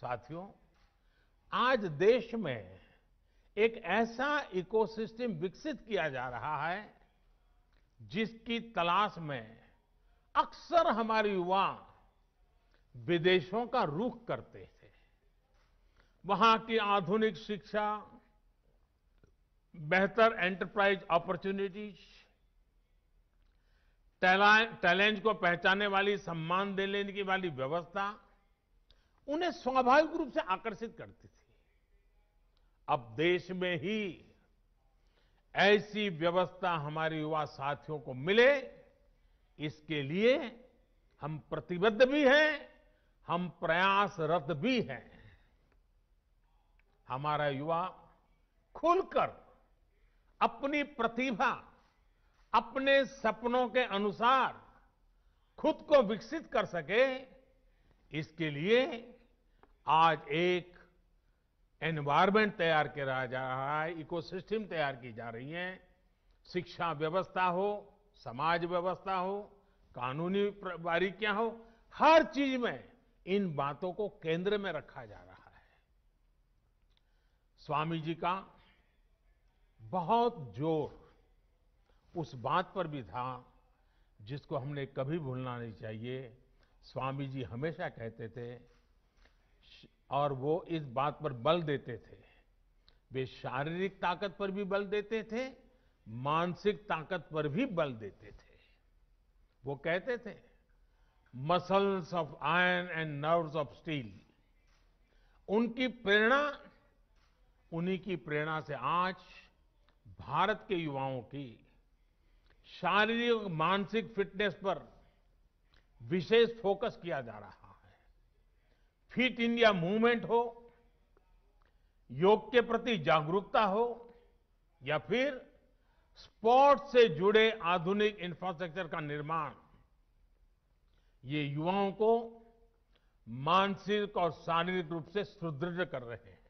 साथियों आज देश में एक ऐसा इकोसिस्टम विकसित किया जा रहा है जिसकी तलाश में अक्सर हमारे युवा विदेशों का रुख करते थे वहां की आधुनिक शिक्षा बेहतर एंटरप्राइज अपॉर्चुनिटीज टैलेंट को पहचानने वाली सम्मान देने की वाली व्यवस्था उन्हें स्वाभाविक रूप से आकर्षित करती थी अब देश में ही ऐसी व्यवस्था हमारे युवा साथियों को मिले इसके लिए हम प्रतिबद्ध भी हैं हम प्रयासरत भी हैं हमारा युवा खुलकर अपनी प्रतिभा अपने सपनों के अनुसार खुद को विकसित कर सके इसके लिए आज एक एनवायरमेंट तैयार किया जा रहा है इकोसिस्टम तैयार की जा रही है शिक्षा व्यवस्था हो समाज व्यवस्था हो कानूनी बारीकियां हो हर चीज में इन बातों को केंद्र में रखा जा रहा है स्वामी जी का बहुत जोर उस बात पर भी था जिसको हमने कभी भूलना नहीं चाहिए स्वामी जी हमेशा कहते थे और वो इस बात पर बल देते थे वे शारीरिक ताकत पर भी बल देते थे मानसिक ताकत पर भी बल देते थे वो कहते थे muscles of iron and nerves of steel उनकी प्रेरणा उन्हीं की प्रेरणा से आज भारत के युवाओं की शारीरिक मानसिक फिटनेस पर विशेष फोकस किया जा रहा फिट इंडिया मूवमेंट हो योग के प्रति जागरूकता हो या फिर स्पोर्ट्स से जुड़े आधुनिक इंफ्रास्ट्रक्चर का निर्माण ये युवाओं को मानसिक और शारीरिक रूप से सुदृढ़ कर रहे हैं